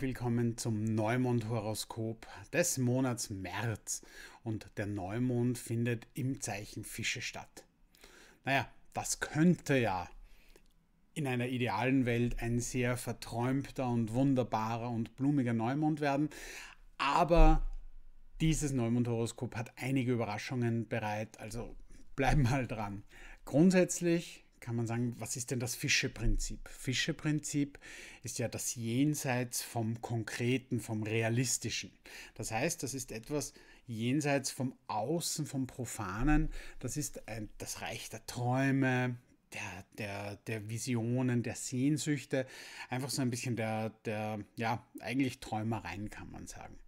herzlich willkommen zum Neumond-Horoskop des Monats März. Und der Neumond findet im Zeichen Fische statt. Naja, das könnte ja in einer idealen Welt ein sehr verträumter und wunderbarer und blumiger Neumond werden. Aber dieses Neumond-Horoskop hat einige Überraschungen bereit, also bleib mal dran. Grundsätzlich kann man sagen, was ist denn das Fische-Prinzip? Fische-Prinzip ist ja das Jenseits vom Konkreten, vom Realistischen. Das heißt, das ist etwas jenseits vom Außen, vom Profanen. Das ist ein, das Reich der Träume, der, der, der Visionen, der Sehnsüchte. Einfach so ein bisschen der, der, ja, eigentlich Träumereien, kann man sagen.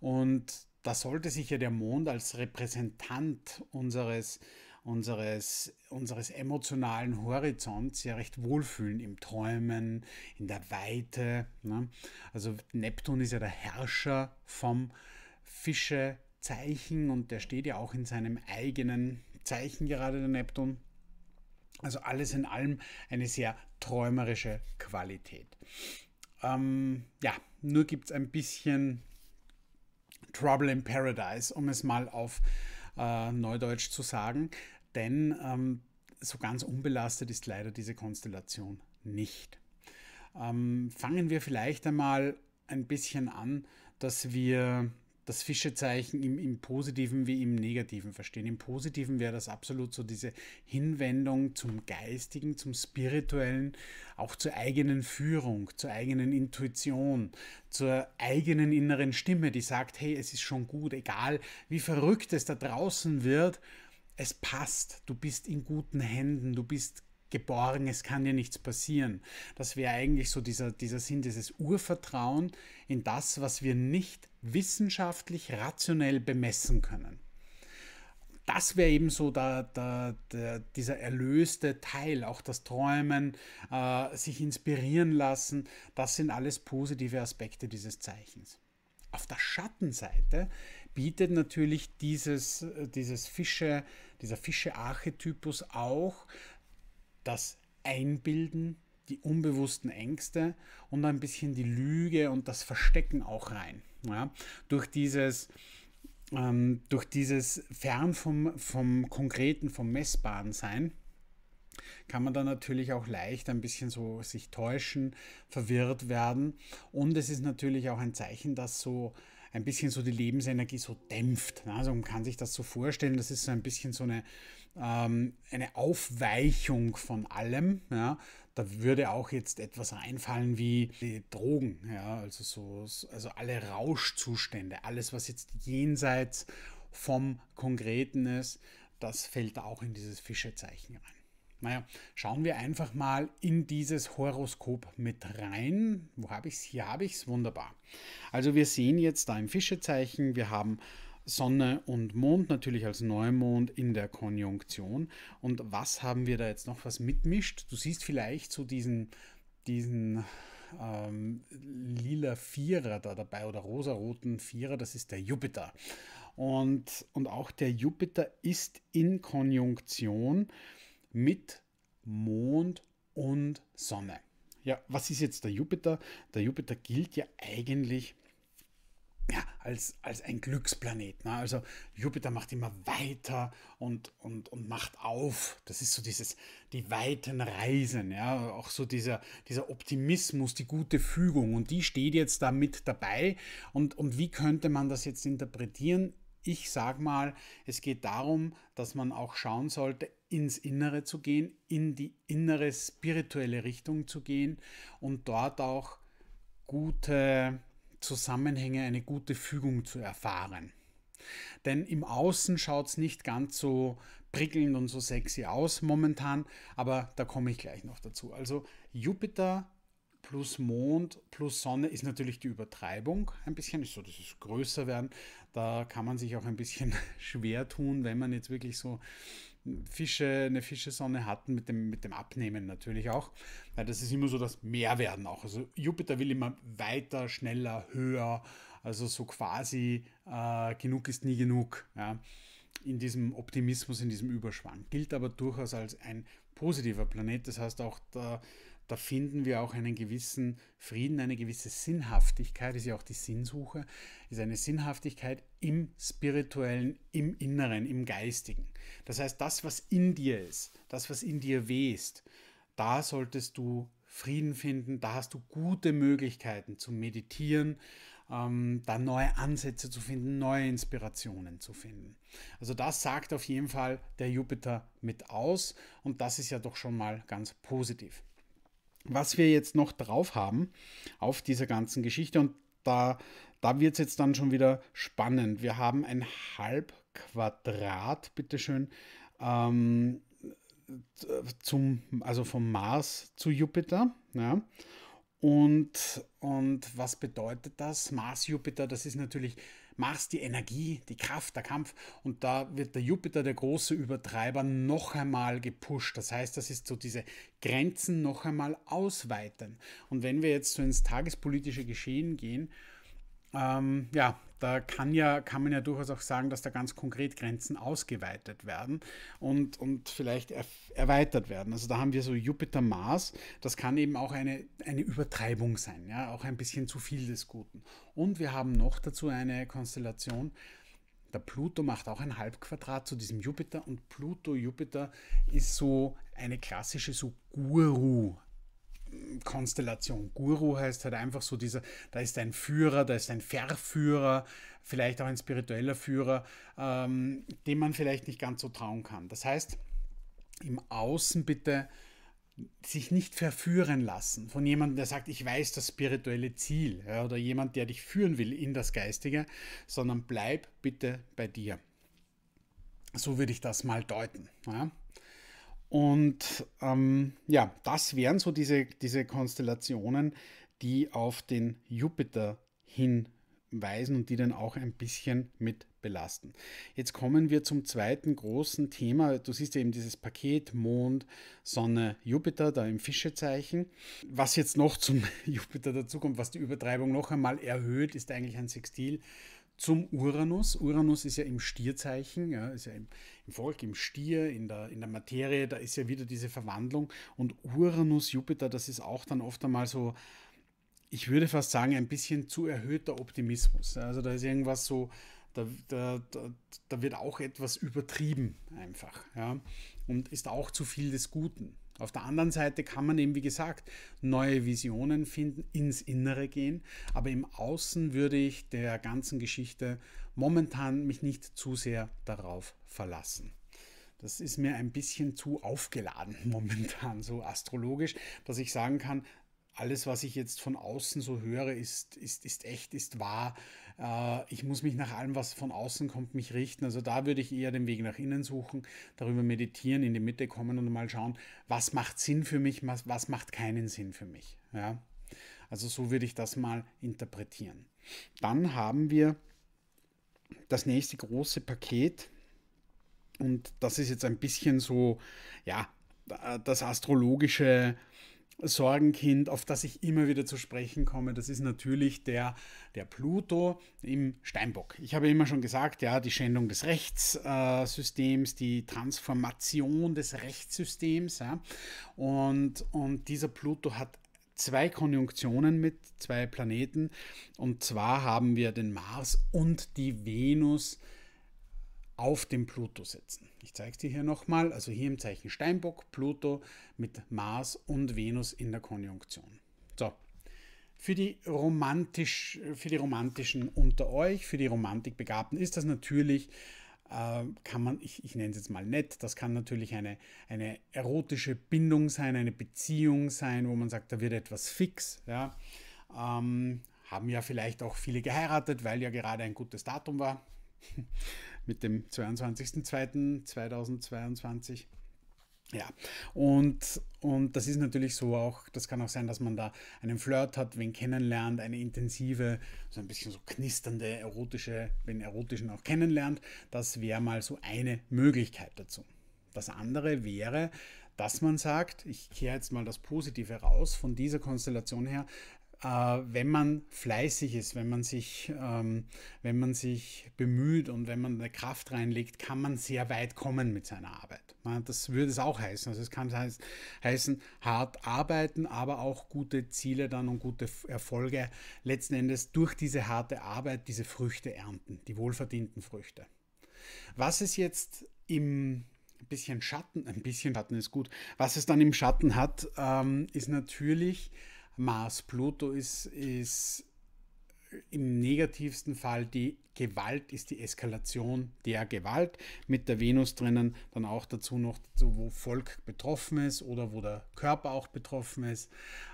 Und da sollte sich ja der Mond als Repräsentant unseres unseres, unseres emotionalen Horizonts ja recht wohlfühlen im Träumen, in der Weite. Ne? Also Neptun ist ja der Herrscher vom Fischezeichen und der steht ja auch in seinem eigenen Zeichen gerade der Neptun. Also alles in allem eine sehr träumerische Qualität. Ähm, ja, nur gibt es ein bisschen Trouble in Paradise, um es mal auf äh, Neudeutsch zu sagen. Denn ähm, so ganz unbelastet ist leider diese Konstellation nicht. Ähm, fangen wir vielleicht einmal ein bisschen an, dass wir das Fischezeichen im, im Positiven wie im Negativen verstehen. Im Positiven wäre das absolut so diese Hinwendung zum Geistigen, zum Spirituellen, auch zur eigenen Führung, zur eigenen Intuition, zur eigenen inneren Stimme, die sagt, hey, es ist schon gut, egal wie verrückt es da draußen wird, es passt, du bist in guten Händen, du bist geborgen, es kann dir nichts passieren. Das wäre eigentlich so dieser, dieser Sinn, dieses Urvertrauen in das, was wir nicht wissenschaftlich rationell bemessen können. Das wäre eben so der, der, der, dieser erlöste Teil, auch das Träumen, äh, sich inspirieren lassen, das sind alles positive Aspekte dieses Zeichens. Auf der Schattenseite bietet natürlich dieses, äh, dieses Fische dieser Fische-Archetypus auch das Einbilden, die unbewussten Ängste und ein bisschen die Lüge und das Verstecken auch rein. Ja? Durch dieses ähm, durch dieses Fern vom, vom Konkreten, vom Messbaren sein, kann man da natürlich auch leicht ein bisschen so sich täuschen, verwirrt werden. Und es ist natürlich auch ein Zeichen, dass so ein bisschen so die Lebensenergie so dämpft. Ne? Also man kann sich das so vorstellen, das ist so ein bisschen so eine, ähm, eine Aufweichung von allem. Ja? Da würde auch jetzt etwas reinfallen wie die Drogen, ja? also, so, also alle Rauschzustände, alles, was jetzt jenseits vom Konkreten ist, das fällt auch in dieses Fischezeichen rein. Naja, schauen wir einfach mal in dieses Horoskop mit rein. Wo habe ich es? Hier habe ich es. Wunderbar. Also wir sehen jetzt da im Fischezeichen, wir haben Sonne und Mond natürlich als Neumond in der Konjunktion. Und was haben wir da jetzt noch, was mitmischt? Du siehst vielleicht so diesen, diesen ähm, lila Vierer da dabei oder rosaroten Vierer, das ist der Jupiter. Und, und auch der Jupiter ist in Konjunktion mit Mond und Sonne. Ja, was ist jetzt der Jupiter? Der Jupiter gilt ja eigentlich ja, als, als ein Glücksplanet. Ne? Also Jupiter macht immer weiter und, und, und macht auf. Das ist so dieses, die weiten Reisen, ja, auch so dieser, dieser Optimismus, die gute Fügung. Und die steht jetzt da mit dabei. Und, und wie könnte man das jetzt interpretieren? ich sage mal, es geht darum, dass man auch schauen sollte, ins Innere zu gehen, in die innere spirituelle Richtung zu gehen und dort auch gute Zusammenhänge, eine gute Fügung zu erfahren. Denn im Außen schaut es nicht ganz so prickelnd und so sexy aus momentan, aber da komme ich gleich noch dazu. Also Jupiter plus Mond plus Sonne ist natürlich die Übertreibung ein bisschen, ist so dieses größer werden. Da kann man sich auch ein bisschen schwer tun, wenn man jetzt wirklich so Fische, eine Fischesonne hatten mit dem, mit dem Abnehmen natürlich auch. Weil das ist immer so das Mehrwerden auch. Also Jupiter will immer weiter, schneller, höher. Also so quasi äh, genug ist nie genug. Ja. In diesem Optimismus, in diesem Überschwang. Gilt aber durchaus als ein positiver Planet. Das heißt auch, da da finden wir auch einen gewissen Frieden, eine gewisse Sinnhaftigkeit, ist ja auch die Sinnsuche, ist eine Sinnhaftigkeit im spirituellen, im Inneren, im Geistigen. Das heißt, das, was in dir ist, das, was in dir wehst, da solltest du Frieden finden, da hast du gute Möglichkeiten zu meditieren, ähm, da neue Ansätze zu finden, neue Inspirationen zu finden. Also das sagt auf jeden Fall der Jupiter mit aus und das ist ja doch schon mal ganz positiv was wir jetzt noch drauf haben auf dieser ganzen Geschichte und da, da wird es jetzt dann schon wieder spannend. Wir haben ein halb Quadrat, bitteschön, ähm, zum, also vom Mars zu Jupiter. Ja. Und, und was bedeutet das? Mars-Jupiter, das ist natürlich Mars die Energie, die Kraft, der Kampf und da wird der Jupiter, der große Übertreiber, noch einmal gepusht. Das heißt, das ist so diese Grenzen noch einmal ausweiten. Und wenn wir jetzt so ins tagespolitische Geschehen gehen, ähm, ja, da kann, ja, kann man ja durchaus auch sagen, dass da ganz konkret Grenzen ausgeweitet werden und, und vielleicht erweitert werden. Also da haben wir so Jupiter-Mars, das kann eben auch eine, eine Übertreibung sein, ja, auch ein bisschen zu viel des Guten. Und wir haben noch dazu eine Konstellation, der Pluto macht auch ein Halbquadrat zu diesem Jupiter und Pluto-Jupiter ist so eine klassische so Guru, Konstellation. Guru heißt halt einfach so dieser, da ist ein Führer, da ist ein Verführer, vielleicht auch ein spiritueller Führer, ähm, dem man vielleicht nicht ganz so trauen kann. Das heißt, im Außen bitte sich nicht verführen lassen von jemandem, der sagt, ich weiß das spirituelle Ziel ja, oder jemand, der dich führen will in das Geistige, sondern bleib bitte bei dir. So würde ich das mal deuten. Ja. Und ähm, ja, das wären so diese, diese Konstellationen, die auf den Jupiter hinweisen und die dann auch ein bisschen mit belasten. Jetzt kommen wir zum zweiten großen Thema. Du siehst eben dieses Paket Mond, Sonne, Jupiter da im Fischezeichen. Was jetzt noch zum Jupiter dazukommt, was die Übertreibung noch einmal erhöht, ist eigentlich ein Sextil zum Uranus. Uranus ist ja im Stierzeichen, ja, ist ja im, im, Volk, im Stier, in der, in der Materie, da ist ja wieder diese Verwandlung. Und Uranus, Jupiter, das ist auch dann oft einmal so, ich würde fast sagen, ein bisschen zu erhöhter Optimismus. Also da ist irgendwas so, da, da, da, da wird auch etwas übertrieben einfach. Ja, und ist auch zu viel des Guten. Auf der anderen Seite kann man eben, wie gesagt, neue Visionen finden, ins Innere gehen, aber im Außen würde ich der ganzen Geschichte momentan mich nicht zu sehr darauf verlassen. Das ist mir ein bisschen zu aufgeladen momentan, so astrologisch, dass ich sagen kann, alles, was ich jetzt von außen so höre, ist, ist, ist echt, ist wahr. Äh, ich muss mich nach allem, was von außen kommt, mich richten. Also da würde ich eher den Weg nach innen suchen, darüber meditieren, in die Mitte kommen und mal schauen, was macht Sinn für mich, was, was macht keinen Sinn für mich. Ja? Also so würde ich das mal interpretieren. Dann haben wir das nächste große Paket. Und das ist jetzt ein bisschen so, ja, äh, das astrologische Sorgenkind, auf das ich immer wieder zu sprechen komme, das ist natürlich der, der Pluto im Steinbock. Ich habe immer schon gesagt, ja, die Schändung des Rechtssystems, äh, die Transformation des Rechtssystems. Ja, und, und dieser Pluto hat zwei Konjunktionen mit zwei Planeten. Und zwar haben wir den Mars und die Venus auf dem Pluto setzen. Ich zeige es dir hier nochmal, also hier im Zeichen Steinbock, Pluto mit Mars und Venus in der Konjunktion. So, für die, romantisch, für die Romantischen unter euch, für die Romantikbegabten ist das natürlich, äh, kann man, ich, ich nenne es jetzt mal nett, das kann natürlich eine, eine erotische Bindung sein, eine Beziehung sein, wo man sagt, da wird etwas fix. Ja. Ähm, haben ja vielleicht auch viele geheiratet, weil ja gerade ein gutes Datum war. mit dem 22.02.2022. Ja, und, und das ist natürlich so auch, das kann auch sein, dass man da einen Flirt hat, wen kennenlernt, eine intensive, so ein bisschen so knisternde, erotische, wenn erotischen auch kennenlernt. Das wäre mal so eine Möglichkeit dazu. Das andere wäre, dass man sagt, ich kehre jetzt mal das Positive raus von dieser Konstellation her, äh, wenn man fleißig ist, wenn man sich, ähm, wenn man sich bemüht und wenn man eine Kraft reinlegt, kann man sehr weit kommen mit seiner Arbeit. Das würde es auch heißen. Also es kann heißen, hart arbeiten, aber auch gute Ziele dann und gute Erfolge letzten Endes durch diese harte Arbeit diese Früchte ernten, die wohlverdienten Früchte. Was ist jetzt im ein bisschen Schatten, ein bisschen Schatten ist gut. Was es dann im Schatten hat, ähm, ist natürlich Mars Pluto ist, ist im negativsten Fall die Gewalt, ist die Eskalation der Gewalt. Mit der Venus drinnen dann auch dazu noch, dazu, wo Volk betroffen ist oder wo der Körper auch betroffen ist.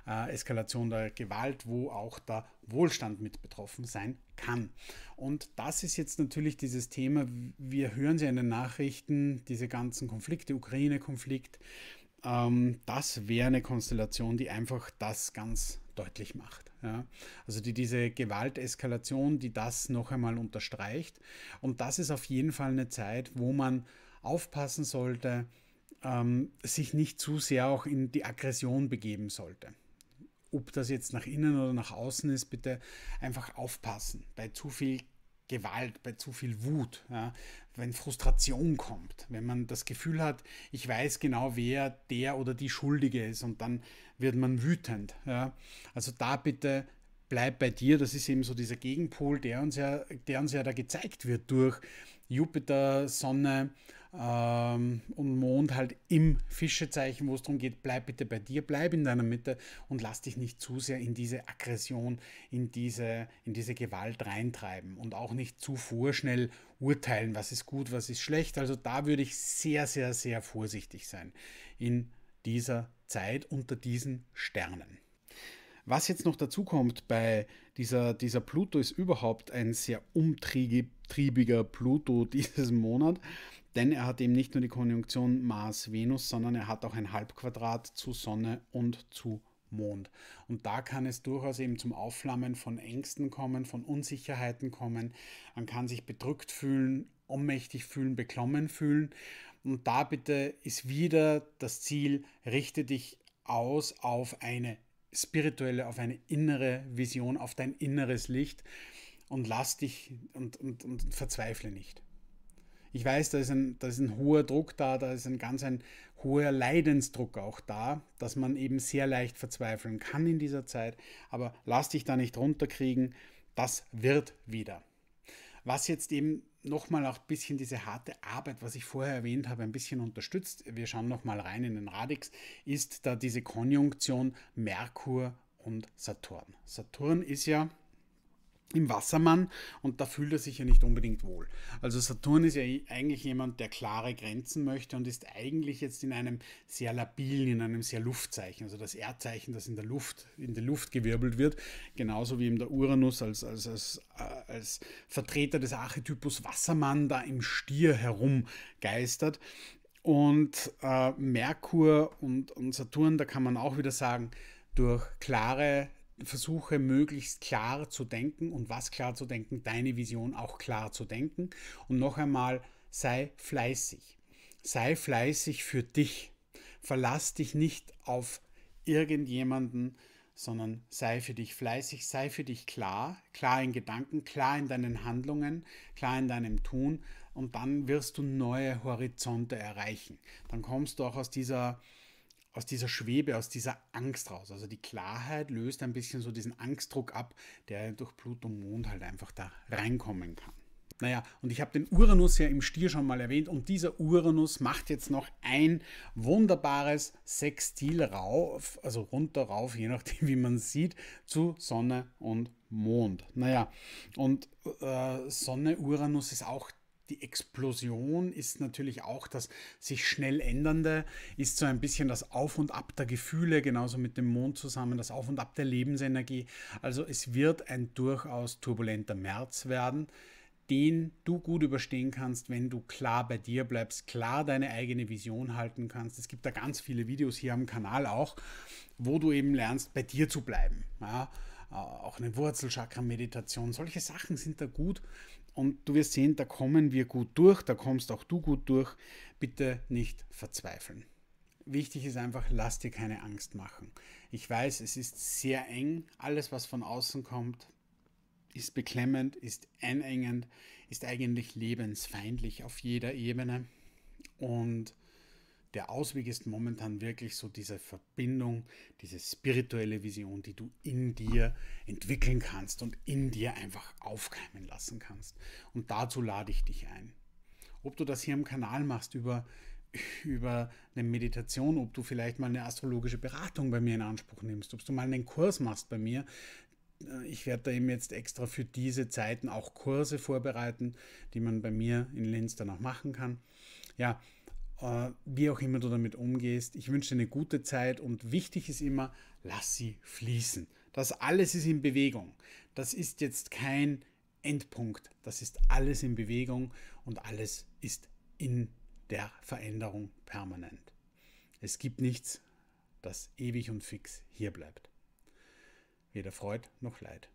Äh, Eskalation der Gewalt, wo auch der Wohlstand mit betroffen sein kann. Und das ist jetzt natürlich dieses Thema, wir hören sie in den Nachrichten, diese ganzen Konflikte, Ukraine-Konflikt, ähm, das wäre eine Konstellation, die einfach das ganz deutlich macht. Ja? Also die, diese Gewalteskalation, die das noch einmal unterstreicht. Und das ist auf jeden Fall eine Zeit, wo man aufpassen sollte, ähm, sich nicht zu sehr auch in die Aggression begeben sollte. Ob das jetzt nach innen oder nach außen ist, bitte einfach aufpassen. Bei zu viel Gewalt, bei zu viel Wut. Ja wenn Frustration kommt, wenn man das Gefühl hat, ich weiß genau, wer der oder die Schuldige ist und dann wird man wütend. Ja. Also da bitte bleib bei dir, das ist eben so dieser Gegenpol, der uns ja, der uns ja da gezeigt wird durch Jupiter, Sonne ähm, und Mond halt im Fischezeichen, wo es darum geht, bleib bitte bei dir, bleib in deiner Mitte und lass dich nicht zu sehr in diese Aggression, in diese, in diese Gewalt reintreiben und auch nicht zu vorschnell urteilen, was ist gut, was ist schlecht. Also da würde ich sehr, sehr, sehr vorsichtig sein in dieser Zeit unter diesen Sternen. Was jetzt noch dazu kommt bei dieser, dieser Pluto ist überhaupt ein sehr umtriebig, triebiger Pluto dieses Monat, denn er hat eben nicht nur die Konjunktion Mars-Venus, sondern er hat auch ein Halbquadrat zu Sonne und zu Mond. Und da kann es durchaus eben zum Aufflammen von Ängsten kommen, von Unsicherheiten kommen. Man kann sich bedrückt fühlen, ohnmächtig fühlen, beklommen fühlen. Und da bitte ist wieder das Ziel, richte dich aus auf eine spirituelle, auf eine innere Vision, auf dein inneres Licht und lass dich und, und, und verzweifle nicht. Ich weiß, da ist, ein, da ist ein hoher Druck da, da ist ein ganz ein hoher Leidensdruck auch da, dass man eben sehr leicht verzweifeln kann in dieser Zeit, aber lass dich da nicht runterkriegen, das wird wieder. Was jetzt eben nochmal auch ein bisschen diese harte Arbeit, was ich vorher erwähnt habe, ein bisschen unterstützt, wir schauen nochmal rein in den Radix, ist da diese Konjunktion Merkur und Saturn. Saturn ist ja im Wassermann und da fühlt er sich ja nicht unbedingt wohl. Also Saturn ist ja eigentlich jemand, der klare Grenzen möchte und ist eigentlich jetzt in einem sehr labilen, in einem sehr Luftzeichen, also das Erdzeichen, das in der Luft, in der Luft gewirbelt wird, genauso wie eben der Uranus als, als, als, äh, als Vertreter des Archetypus Wassermann da im Stier herumgeistert. Und äh, Merkur und, und Saturn, da kann man auch wieder sagen, durch klare versuche möglichst klar zu denken und was klar zu denken, deine Vision auch klar zu denken. Und noch einmal, sei fleißig. Sei fleißig für dich. Verlass dich nicht auf irgendjemanden, sondern sei für dich fleißig, sei für dich klar, klar in Gedanken, klar in deinen Handlungen, klar in deinem Tun und dann wirst du neue Horizonte erreichen. Dann kommst du auch aus dieser aus dieser Schwebe, aus dieser Angst raus. Also die Klarheit löst ein bisschen so diesen Angstdruck ab, der durch Pluto Mond halt einfach da reinkommen kann. Naja, und ich habe den Uranus ja im Stier schon mal erwähnt und dieser Uranus macht jetzt noch ein wunderbares Sextil rauf, also runter rauf, je nachdem wie man sieht, zu Sonne und Mond. Naja, und äh, Sonne, Uranus ist auch die Explosion ist natürlich auch das sich schnell ändernde, ist so ein bisschen das Auf und Ab der Gefühle, genauso mit dem Mond zusammen, das Auf und Ab der Lebensenergie. Also es wird ein durchaus turbulenter März werden, den du gut überstehen kannst, wenn du klar bei dir bleibst, klar deine eigene Vision halten kannst. Es gibt da ganz viele Videos hier am Kanal auch, wo du eben lernst, bei dir zu bleiben. Ja? Äh, auch eine Wurzelchakra-Meditation. Solche Sachen sind da gut, und du wirst sehen, da kommen wir gut durch, da kommst auch du gut durch. Bitte nicht verzweifeln. Wichtig ist einfach, lass dir keine Angst machen. Ich weiß, es ist sehr eng. Alles, was von außen kommt, ist beklemmend, ist einengend, ist eigentlich lebensfeindlich auf jeder Ebene. Und der Ausweg ist momentan wirklich so diese Verbindung, diese spirituelle Vision, die du in dir entwickeln kannst und in dir einfach aufkeimen lassen kannst. Und dazu lade ich dich ein. Ob du das hier im Kanal machst, über, über eine Meditation, ob du vielleicht mal eine astrologische Beratung bei mir in Anspruch nimmst, ob du mal einen Kurs machst bei mir, äh, ich werde da eben jetzt extra für diese Zeiten auch Kurse vorbereiten, die man bei mir in Linz dann auch machen kann. Ja, äh, wie auch immer du damit umgehst. Ich wünsche dir eine gute Zeit und wichtig ist immer, lass sie fließen. Das alles ist in Bewegung. Das ist jetzt kein Endpunkt. Das ist alles in Bewegung und alles ist in der Veränderung permanent. Es gibt nichts, das ewig und fix hier bleibt. Weder Freud noch Leid.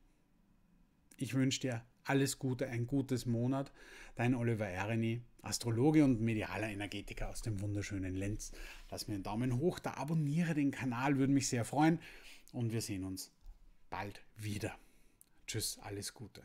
Ich wünsche dir alles Gute, ein gutes Monat. Dein Oliver Ereni, Astrologe und medialer Energetiker aus dem wunderschönen Lenz. Lass mir einen Daumen hoch, da abonniere den Kanal, würde mich sehr freuen. Und wir sehen uns bald wieder. Tschüss, alles Gute.